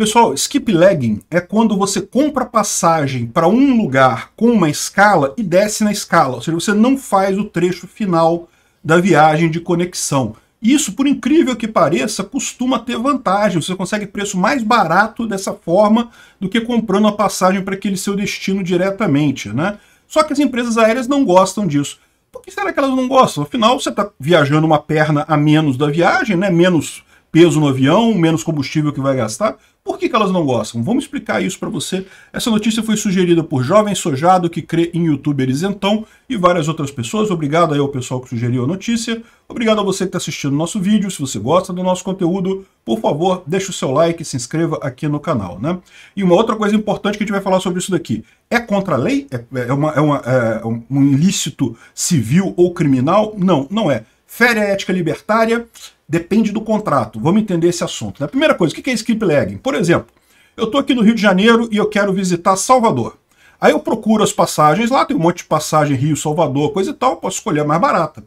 Pessoal, skip legging é quando você compra passagem para um lugar com uma escala e desce na escala, ou seja, você não faz o trecho final da viagem de conexão. Isso, por incrível que pareça, costuma ter vantagem. Você consegue preço mais barato dessa forma do que comprando a passagem para aquele seu destino diretamente, né? Só que as empresas aéreas não gostam disso. Por que será que elas não gostam? Afinal, você está viajando uma perna a menos da viagem, né? Menos peso no avião, menos combustível que vai gastar. Por que, que elas não gostam? Vamos explicar isso para você. Essa notícia foi sugerida por Jovem Sojado, que crê em youtubers então e várias outras pessoas. Obrigado aí ao pessoal que sugeriu a notícia. Obrigado a você que está assistindo o nosso vídeo. Se você gosta do nosso conteúdo, por favor, deixe o seu like e se inscreva aqui no canal. Né? E uma outra coisa importante que a gente vai falar sobre isso daqui. É contra a lei? é, é uma, é, uma, é um ilícito civil ou criminal? Não, não é. Fere a ética libertária depende do contrato. Vamos entender esse assunto. Né? Primeira coisa, o que é skip legging? Por exemplo, eu estou aqui no Rio de Janeiro e eu quero visitar Salvador. Aí eu procuro as passagens lá, tem um monte de passagem Rio, Salvador, coisa e tal, posso escolher a mais barata.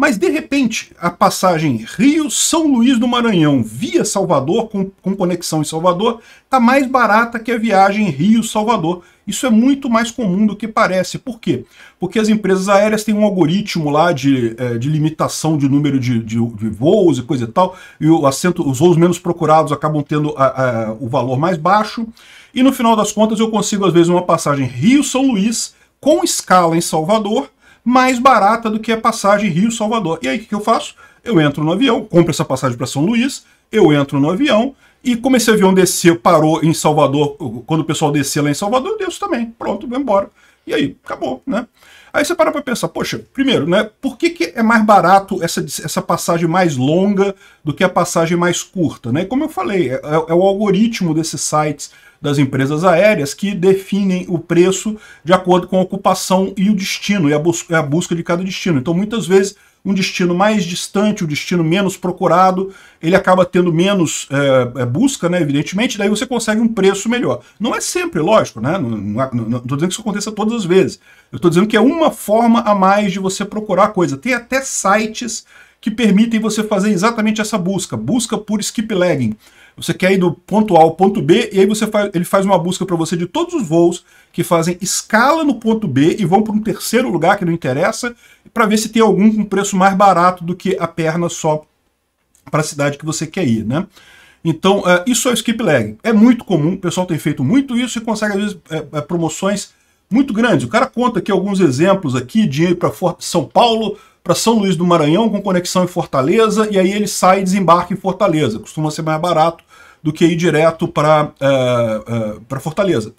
Mas de repente, a passagem Rio-São Luís do Maranhão via Salvador, com, com conexão em Salvador, está mais barata que a viagem Rio-Salvador. Isso é muito mais comum do que parece. Por quê? Porque as empresas aéreas têm um algoritmo lá de, é, de limitação de número de, de, de voos e coisa e tal, e o assento, os voos menos procurados acabam tendo a, a, o valor mais baixo. E no final das contas, eu consigo, às vezes, uma passagem Rio-São Luís com escala em Salvador mais barata do que a passagem Rio-Salvador. E aí o que eu faço? Eu entro no avião, compro essa passagem para São Luís, eu entro no avião e como esse avião desceu, parou em Salvador, quando o pessoal desceu lá em Salvador, eu desço também. Pronto, vou embora. E aí, acabou, né? Aí você para para pensar, poxa, primeiro, né, por que, que é mais barato essa, essa passagem mais longa do que a passagem mais curta? Né? Como eu falei, é, é, é o algoritmo desses sites das empresas aéreas que definem o preço de acordo com a ocupação e o destino, e a, bus a busca de cada destino. Então, muitas vezes, um destino mais distante, o um destino menos procurado, ele acaba tendo menos é, busca, né, evidentemente, daí você consegue um preço melhor. Não é sempre, lógico, né? não estou dizendo que isso aconteça todas as vezes. Eu estou dizendo que é uma forma a mais de você procurar coisa. Tem até sites que permitem você fazer exatamente essa busca, busca por skip lagging. Você quer ir do ponto A ao ponto B e aí você faz, ele faz uma busca para você de todos os voos que fazem escala no ponto B e vão para um terceiro lugar que não interessa, para ver se tem algum com preço mais barato do que a perna só para a cidade que você quer ir, né? Então, é, isso é o skip leg. É muito comum, o pessoal tem feito muito isso e consegue, às vezes, é, é, promoções muito grandes. O cara conta aqui alguns exemplos aqui de ir para São Paulo, para São Luís do Maranhão, com conexão em Fortaleza, e aí ele sai e desembarca em Fortaleza. Costuma ser mais barato do que ir direto para uh, uh, Fortaleza.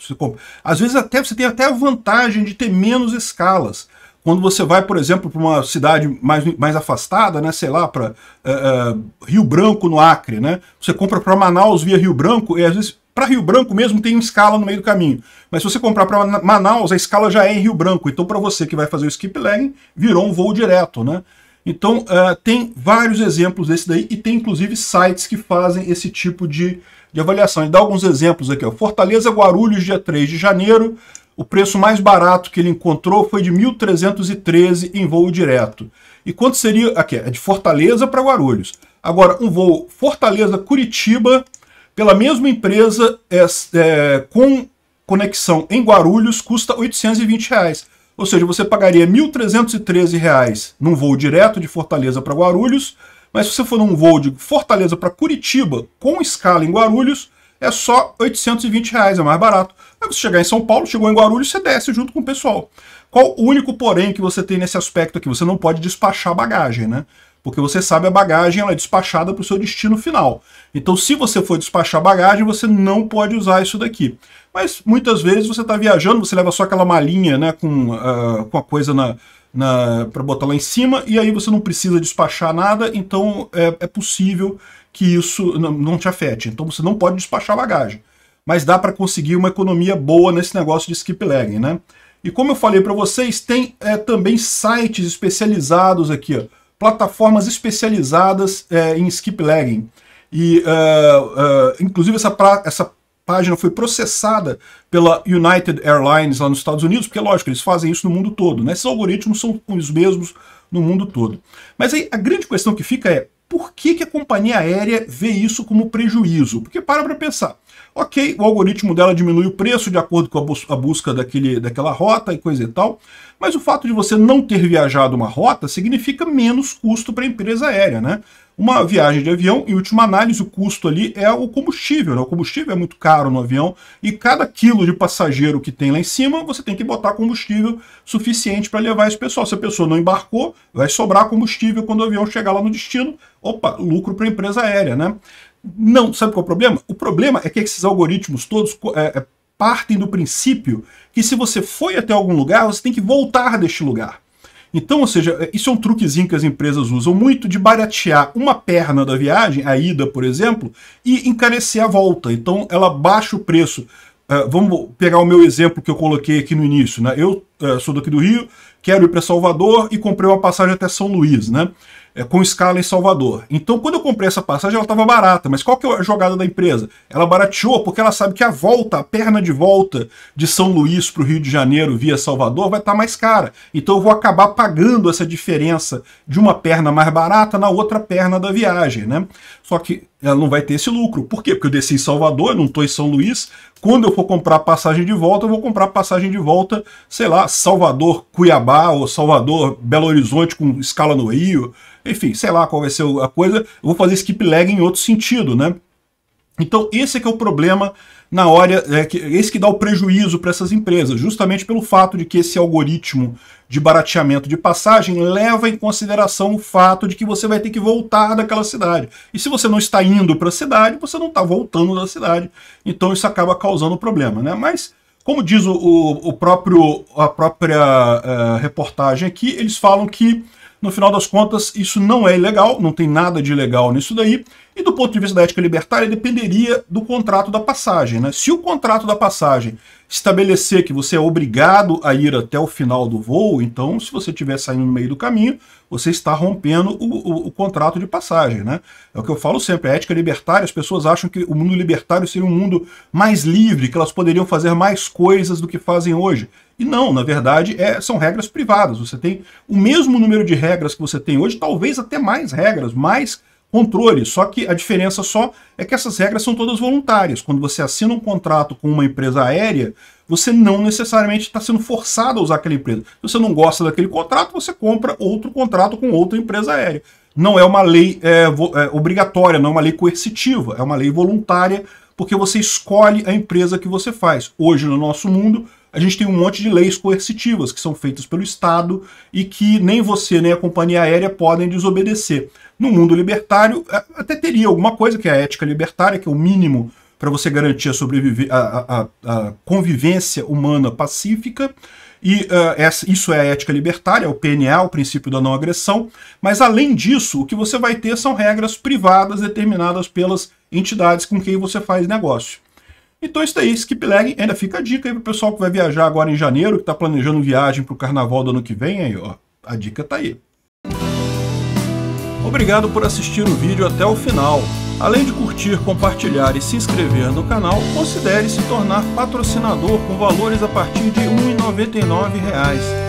Às vezes até você tem até a vantagem de ter menos escalas. Quando você vai, por exemplo, para uma cidade mais, mais afastada, né, sei lá, para uh, é, é, Rio Branco, no Acre, né, você compra para Manaus via Rio Branco, e às vezes para Rio Branco mesmo tem uma escala no meio do caminho. Mas se você comprar para Manaus, a escala já é em Rio Branco. Então, para você que vai fazer o skip leg, virou um voo direto, né? Então, uh, tem vários exemplos desse daí e tem inclusive sites que fazem esse tipo de, de avaliação. Ele dá alguns exemplos aqui. Ó. Fortaleza Guarulhos, dia 3 de janeiro. O preço mais barato que ele encontrou foi de 1.313 em voo direto. E quanto seria... Aqui, é de Fortaleza para Guarulhos. Agora, um voo Fortaleza-Curitiba, pela mesma empresa, é, é, com conexão em Guarulhos, custa 820 reais. Ou seja, você pagaria R$ 1.313 num voo direto de Fortaleza para Guarulhos, mas se você for num voo de Fortaleza para Curitiba com escala em Guarulhos, é só R$ 820, reais, é mais barato. Aí você chegar em São Paulo, chegou em Guarulhos, você desce junto com o pessoal. Qual o único porém que você tem nesse aspecto aqui? Você não pode despachar bagagem, né? Porque você sabe a bagagem ela é despachada para o seu destino final. Então, se você for despachar bagagem, você não pode usar isso daqui. Mas muitas vezes você está viajando, você leva só aquela malinha né, com, uh, com a coisa na, na para botar lá em cima, e aí você não precisa despachar nada, então é, é possível que isso não, te afete. Então você não pode despachar bagagem. Mas dá para conseguir uma economia boa nesse negócio de skip leg, né? E como eu falei para vocês, tem é, também sites especializados aqui, ó, plataformas especializadas é, em skip lagging. E, uh, uh, inclusive, essa, essa página foi processada pela United Airlines lá nos Estados Unidos, porque, lógico, eles fazem isso no mundo todo. Né? Esses algoritmos são os mesmos no mundo todo. Mas aí a grande questão que fica é por que, que a companhia aérea vê isso como prejuízo? Porque para para pensar. Ok, o algoritmo dela diminui o preço de acordo com a, busca daquele, daquela rota e coisa e tal, mas o fato de você não ter viajado uma rota significa menos custo para a empresa aérea, né? Uma viagem de avião, em última análise, o custo ali é o combustível. Né? O combustível é muito caro no avião e cada quilo de passageiro que tem lá em cima, você tem que botar combustível suficiente para levar esse pessoal. Se a pessoa não embarcou, vai sobrar combustível quando o avião chegar lá no destino. Opa, lucro para a empresa aérea, né? Não, sabe qual é o problema? O problema é que esses algoritmos todos é, é, partem do princípio que se você foi até algum lugar, você tem que voltar deste lugar. Então, ou seja, isso é um truquezinho que as empresas usam muito de baratear uma perna da viagem, a ida, por exemplo, e encarecer a volta. Então, ela baixa o preço. Uh, vamos pegar o meu exemplo que eu coloquei aqui no início. Né? Eu uh, sou daqui do Rio, quero ir para Salvador e comprei uma passagem até São Luís. Né? é, com escala em Salvador. Então, quando eu comprei essa passagem, ela estava barata. Mas qual que é a jogada da empresa? Ela barateou porque ela sabe que a volta, a perna de volta de São Luís para o Rio de Janeiro via Salvador vai estar tá mais cara. Então, eu vou acabar pagando essa diferença de uma perna mais barata na outra perna da viagem, né? Só que ela não vai ter esse lucro. Por quê? Porque eu desci em Salvador, não estou em São Luís. Quando eu for comprar passagem de volta, eu vou comprar passagem de volta, sei lá, Salvador, Cuiabá ou Salvador, Belo Horizonte com escala no Rio. Enfim, sei lá qual vai ser a coisa. Eu vou fazer skip lag em outro sentido, né? Então esse é que é o problema na hora, é, que, esse é que dá o prejuízo para essas empresas, justamente pelo fato de que esse algoritmo de barateamento de passagem leva em consideração o fato de que você vai ter que voltar daquela cidade. E se você não está indo para a cidade, você não está voltando da cidade. Então isso acaba causando problema, né? Mas como diz o, o, próprio a própria uh, reportagem aqui, eles falam que no final das contas, isso não é ilegal, não tem nada de ilegal nisso daí. E do ponto de vista da ética libertária, dependeria do contrato da passagem. Né? Se o contrato da passagem estabelecer que você é obrigado a ir até o final do voo, então, se você estiver saindo no meio do caminho, você está rompendo o, o, o contrato de passagem. Né? É o que eu falo sempre, a ética libertária, as pessoas acham que o mundo libertário seria um mundo mais livre, que elas poderiam fazer mais coisas do que fazem hoje. E não, na verdade, é, são regras privadas. Você tem o mesmo número de regras que você tem hoje, talvez até mais regras, mais controle. Só que a diferença só é que essas regras são todas voluntárias. Quando você assina um contrato com uma empresa aérea, você não necessariamente está sendo forçado a usar aquela empresa. Se você não gosta daquele contrato, você compra outro contrato com outra empresa aérea. Não é uma lei é, é, obrigatória, não é uma lei coercitiva, é uma lei voluntária, porque você escolhe a empresa que você faz. Hoje, no nosso mundo, a gente tem um monte de leis coercitivas que são feitas pelo Estado e que nem você nem a companhia aérea podem desobedecer. No mundo libertário, até teria alguma coisa que é a ética libertária, que é o mínimo para você garantir a, a, a, a, convivência humana pacífica. E uh, essa, isso é a ética libertária, é o PNA, o princípio da não agressão. Mas além disso, o que você vai ter são regras privadas determinadas pelas entidades com quem você faz negócio. Então é isso aí, skip lag, ainda fica a dica aí pro pessoal que vai viajar agora em janeiro, que está planejando viagem para o carnaval do ano que vem, aí ó, a dica tá aí. Obrigado por assistir o vídeo até o final. Além de curtir, compartilhar e se inscrever no canal, considere se tornar patrocinador com valores a partir de R$ 1,99